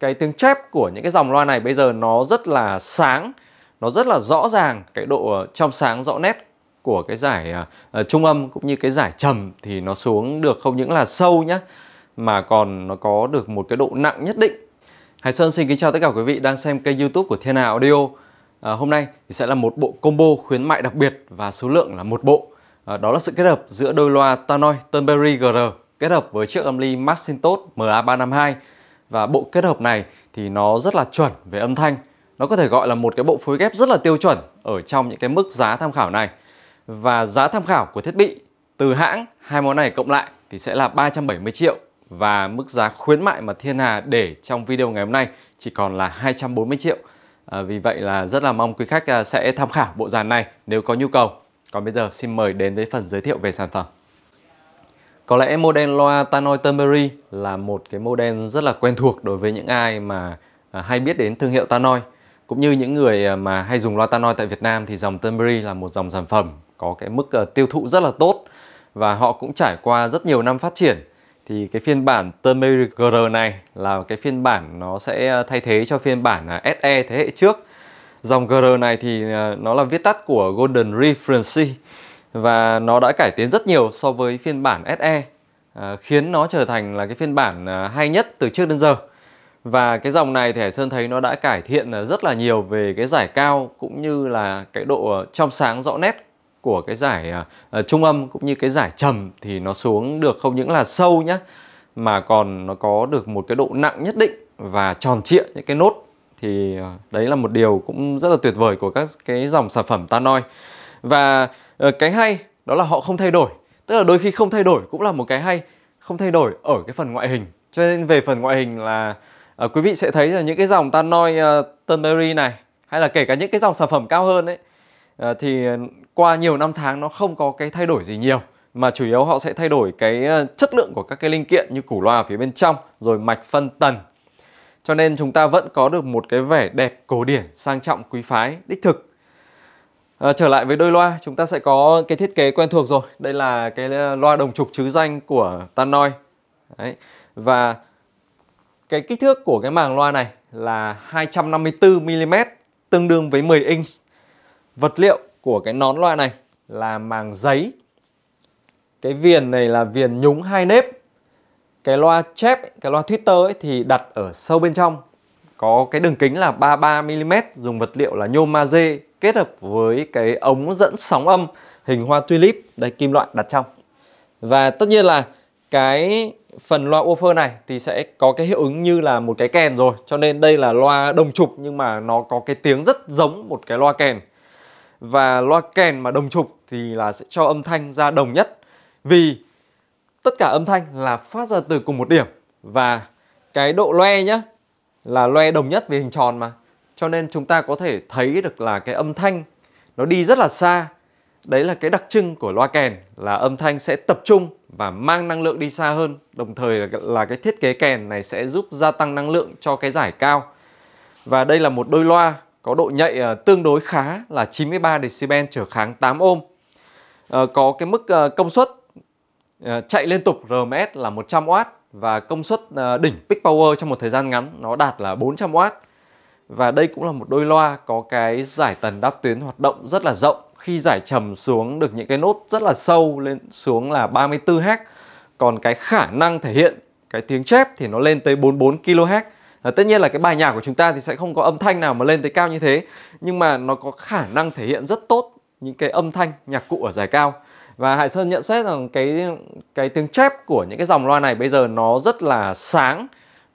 cái tiếng chép của những cái dòng loa này bây giờ nó rất là sáng nó rất là rõ ràng cái độ ờ, trong sáng rõ nét của cái giải uh, trung âm cũng như cái giải trầm thì nó xuống được không những là sâu nhá mà còn nó có được một cái độ nặng nhất định Hải Sơn xin kính chào tất cả quý vị đang xem kênh youtube của Thiên Hà Audio à, Hôm nay thì sẽ là một bộ combo khuyến mại đặc biệt và số lượng là một bộ à, Đó là sự kết hợp giữa đôi loa Tannoy Turnberry GR kết hợp với chiếc âm ly Maxintos MA352 và bộ kết hợp này thì nó rất là chuẩn về âm thanh nó có thể gọi là một cái bộ phối ghép rất là tiêu chuẩn ở trong những cái mức giá tham khảo này và giá tham khảo của thiết bị từ hãng hai món này cộng lại thì sẽ là 370 triệu và mức giá khuyến mại mà Thiên Hà để trong video ngày hôm nay chỉ còn là 240 triệu à, vì vậy là rất là mong quý khách à, sẽ tham khảo bộ dàn này nếu có nhu cầu còn bây giờ xin mời đến với phần giới thiệu về sản phẩm có lẽ model loa Tannoy Turnberry là một cái model rất là quen thuộc đối với những ai mà à, hay biết đến thương hiệu Tannoy. Cũng như những người à, mà hay dùng loa Tannoy tại Việt Nam thì dòng Turnberry là một dòng sản phẩm có cái mức ờ, tiêu thụ rất là tốt và họ cũng trải qua rất nhiều năm phát triển. Thì cái phiên bản Turnberry GR này là cái phiên bản nó sẽ ờ, thay thế cho phiên bản à, SE thế hệ trước. Dòng GR này thì ờ, nó là viết tắt của Golden Reference và nó đã cải tiến rất nhiều so với phiên bản SE à, khiến nó trở thành là cái phiên bản à, hay nhất từ trước đến giờ và cái dòng này thì Hải Sơn thấy nó đã cải thiện à, rất là nhiều về cái giải cao cũng như là cái độ trong sáng rõ nét của cái giải trung âm cũng như cái giải trầm thì nó xuống được không những là sâu nhá mà còn nó có được một cái độ nặng nhất định và tròn trịa những cái nốt thì đấy là một điều cũng rất là tuyệt vời của các cái dòng sản phẩm tanoi và ờ, cái hay đó là họ không thay đổi tức là đôi khi không thay đổi cũng là một cái hay không thay đổi ở cái phần ngoại hình cho nên về phần ngoại hình là ờ, quý vị sẽ thấy là những cái dòng tannoy uh, này hay là kể cả những cái dòng sản phẩm cao hơn đấy thì qua nhiều năm tháng nó không có cái thay đổi gì nhiều mà chủ yếu họ sẽ thay đổi cái chất lượng của các cái linh kiện như củ loa ở phía bên trong rồi mạch phân tần cho nên chúng ta vẫn có được một cái vẻ đẹp cổ điển sang trọng quý phái đích thực À, trở lại với đôi loa, chúng ta sẽ có cái thiết kế quen thuộc rồi. Đây là cái ờ, loa đồng trục chứ danh của Tannoy. Đấy. Và cái kích thước của cái màng loa này là 254mm, tương đương với 10 inch. Vật liệu của cái nón loa này là màng giấy. Cái viền này là viền nhúng hai nếp. Cái loa chép, cái loa Twitter ấy thì đặt ở sâu bên trong. Có cái đường kính là 33mm, dùng vật liệu là nhôm magie kết hợp với cái ống dẫn sóng âm hình hoa tulip đây kim loại đặt trong và tất nhiên là cái phần loa woofer này thì sẽ có cái hiệu ứng như là một cái kèn rồi cho nên đây là loa đồng trục nhưng mà nó có cái tiếng rất giống một cái loa kèn và loa kèn mà đồng trục thì là sẽ cho âm thanh ra đồng nhất vì tất cả âm thanh là phát ra từ cùng một điểm và cái độ loe nhá là loe đồng nhất vì hình tròn mà cho nên chúng ta có thể thấy được là cái âm thanh nó đi rất là xa đấy là cái đặc trưng của loa kèn là âm thanh sẽ tập trung và mang năng lượng đi xa hơn đồng thời là cái thiết kế kèn này sẽ giúp gia tăng năng lượng cho cái giải cao và đây là một đôi loa có độ nhạy ờ, tương đối khá là 93 decibel trở kháng 8 ôm ờ, có cái mức ờ, công suất chạy liên tục RMS là 100W và công suất đỉnh peak power trong một thời gian ngắn nó đạt là 400W và đây cũng là một đôi loa có cái giải tần đáp tuyến hoạt động rất là rộng khi giải trầm xuống được những cái nốt rất là sâu lên xuống là 34 Hz còn cái khả năng thể hiện cái tiếng chép thì nó lên tới 44 kHz à, tất nhiên là cái bài nhạc của chúng ta thì sẽ không có âm thanh nào mà lên tới cao như thế nhưng mà nó có khả năng thể hiện rất tốt những cái âm thanh nhạc cụ ở giải cao và Hải Sơn nhận xét rằng cái cái tiếng chép của những cái dòng loa này bây giờ nó rất là sáng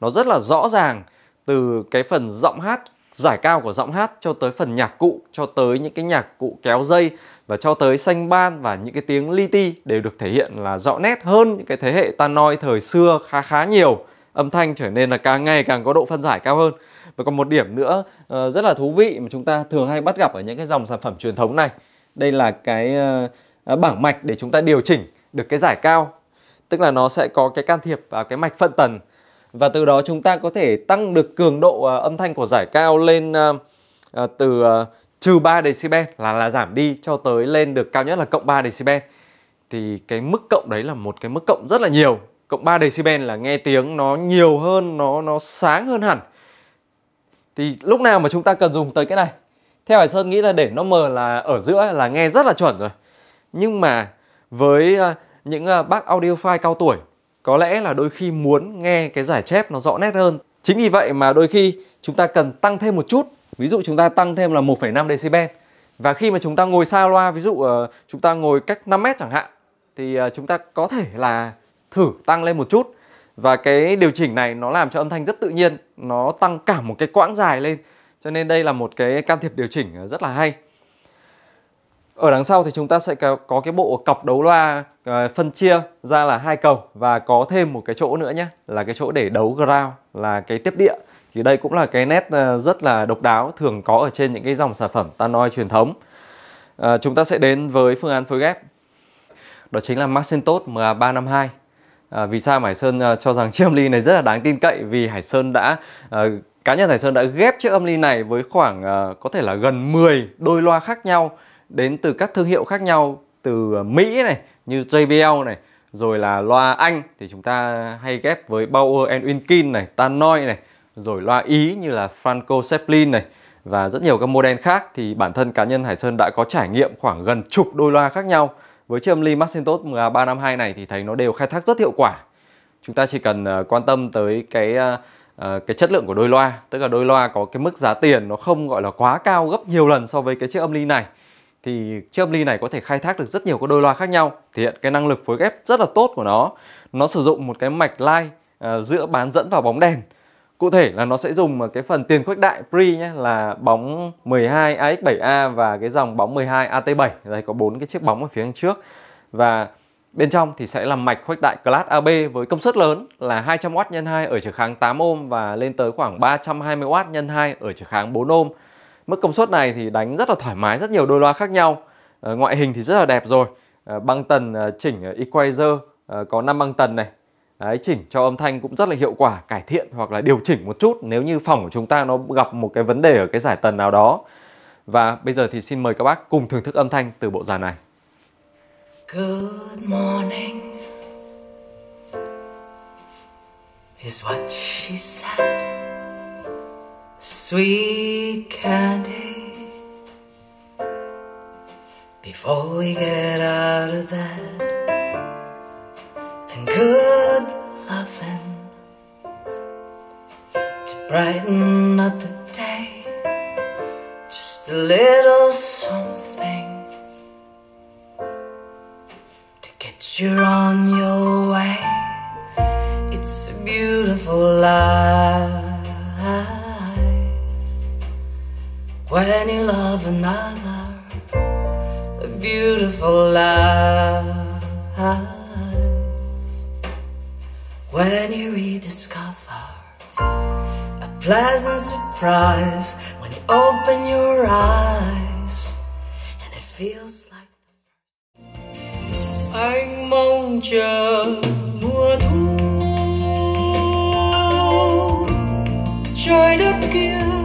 nó rất là rõ ràng từ cái phần giọng hát giải cao của giọng hát cho tới phần nhạc cụ cho tới những cái nhạc cụ kéo dây và cho tới xanh ban và những cái tiếng li ti đều được thể hiện là rõ nét hơn những cái thế hệ tanoi thời xưa khá khá nhiều âm thanh trở nên là càng ngày càng có độ phân giải cao hơn và còn một điểm nữa ờ, rất là thú vị mà chúng ta thường hay bắt gặp ở những cái dòng sản phẩm truyền thống này đây là cái ờ, bảng mạch để chúng ta điều chỉnh được cái giải cao tức là nó sẽ có cái can thiệp vào cái mạch phân tần và từ đó chúng ta có thể tăng được cường độ à, âm thanh của giải cao lên à, à, từ trừ 3 decibel là là giảm đi cho tới lên được cao nhất là cộng 3 decibel thì cái mức cộng đấy là một cái mức cộng rất là nhiều cộng 3 decibel là nghe tiếng nó nhiều hơn nó nó sáng hơn hẳn thì lúc nào mà chúng ta cần dùng tới cái này theo Hải Sơn nghĩ là để nó mờ là ở giữa là nghe rất là chuẩn rồi nhưng mà với những bác audiophile cao tuổi có lẽ là đôi khi muốn nghe cái giải chép nó rõ nét hơn chính vì vậy mà đôi khi chúng ta cần tăng thêm một chút ví dụ chúng ta tăng thêm là 1,5 decibel và khi mà chúng ta ngồi xa loa ví dụ ờ, chúng ta ngồi cách 5 mét chẳng hạn thì ờ, chúng ta có thể là thử tăng lên một chút và cái điều chỉnh này nó làm cho âm thanh rất tự nhiên nó tăng cả một cái quãng dài lên cho nên đây là một cái can thiệp điều chỉnh rất là hay ở đằng sau thì chúng ta sẽ có cái bộ cọc đấu loa ờ, phân chia ra là hai cầu và có thêm một cái chỗ nữa nhé là cái chỗ để đấu ground là cái tiếp địa thì đây cũng là cái nét ờ, rất là độc đáo thường có ở trên những cái dòng sản phẩm tanoi truyền thống à, chúng ta sẽ đến với phương án phối ghép đó chính là Maxentos MA352 à, vì sao Hải Sơn cho rằng chiếc âm ly này rất là đáng tin cậy vì Hải Sơn đã à, cá nhân Hải Sơn đã ghép chiếc âm ly này với khoảng à, có thể là gần 10 đôi loa khác nhau đến từ các thương hiệu khác nhau từ ờ, Mỹ này như JBL này rồi là loa Anh thì chúng ta hay ghép với Bauer and Wilkin này, Tannoy này, rồi loa Ý như là Franco Zeppelin này và rất nhiều các model khác thì bản thân cá nhân Hải Sơn đã có trải nghiệm khoảng gần chục đôi loa khác nhau. Với chiếc âm ly Macintosh MA352 này thì thấy nó đều khai thác rất hiệu quả. Chúng ta chỉ cần ờ, quan tâm tới cái ờ, cái chất lượng của đôi loa, tức là đôi loa có cái mức giá tiền nó không gọi là quá cao gấp nhiều lần so với cái chiếc âm ly này thì chiếc âm ly này có thể khai thác được rất nhiều các đôi loa khác nhau thể hiện cái năng lực phối ghép rất là tốt của nó nó sử dụng một cái mạch line uh, ờ, giữa bán dẫn và bóng đèn cụ thể là nó sẽ dùng cái phần tiền khuếch đại pre nhé là bóng 12 AX7A và cái dòng bóng 12 AT7 đây có bốn cái chiếc bóng ở phía trước và bên trong thì sẽ là mạch khuếch đại class AB với công suất lớn là 200W x 2 ở trở kháng 8 ohm và lên tới khoảng 320W x 2 ở trở kháng 4 ohm Mức công suất này thì đánh rất là thoải mái, rất nhiều đôi loa khác nhau. Ờ, ngoại hình thì rất là đẹp rồi. Ờ, băng tần ờ, chỉnh equalizer có 5 băng tần này. Đấy, chỉnh cho âm thanh cũng rất là hiệu quả, cải thiện hoặc là điều chỉnh một chút nếu như phòng của chúng ta nó gặp một cái vấn đề ở cái giải tần nào đó. Và bây giờ thì xin mời các bác cùng thưởng thức âm thanh từ bộ dàn này. Good morning is what she said. sweet candy before we get out of bed and good loving to brighten up the day just a little something to get you on your way it's a beautiful life when you rediscover a pleasant surprise when you open your eyes and it feels like anh mong chờ mùa thu trời đất kia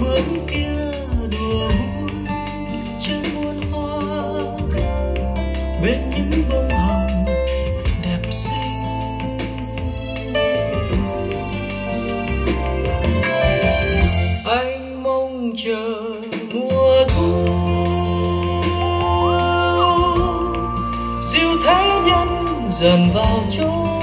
bướm kia đùa vui trên muôn hoa bên những bông hồng đẹp xinh anh mong chờ mùa thu dịu thấy nhân dần vào chốn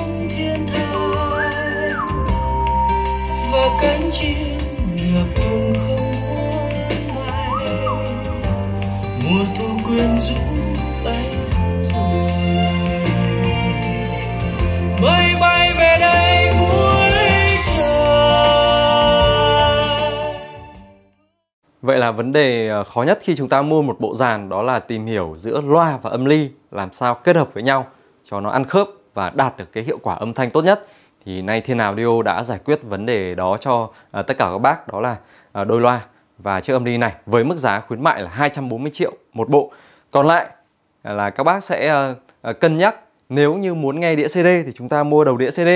vậy là vấn đề ờ, khó nhất khi chúng ta mua một bộ dàn đó là tìm hiểu giữa loa và âm ly làm sao kết hợp với nhau cho nó ăn khớp và đạt được cái hiệu quả âm thanh tốt nhất thì nay Thiên Nào Dio đã giải quyết vấn đề đó cho ờ, tất cả các bác đó là ờ, đôi loa và chiếc âm ly này với mức giá khuyến mại là 240 triệu một bộ còn lại à, là các bác sẽ ờ, ờ, cân nhắc nếu như muốn nghe đĩa CD thì chúng ta mua đầu đĩa CD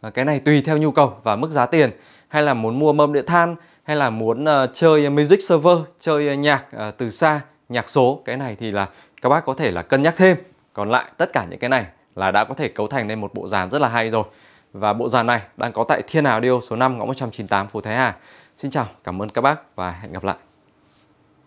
ờ, cái này tùy theo nhu cầu và mức giá tiền hay là muốn mua mâm đĩa than hay là muốn chơi music server chơi nhạc từ xa nhạc số cái này thì là các bác có thể là cân nhắc thêm còn lại tất cả những cái này là đã có thể cấu thành nên một bộ dàn rất là hay rồi và bộ dàn này đang có tại Thiên Audio số 5 ngõ 198 phố Thái Hà. Xin chào, cảm ơn các bác và hẹn gặp lại.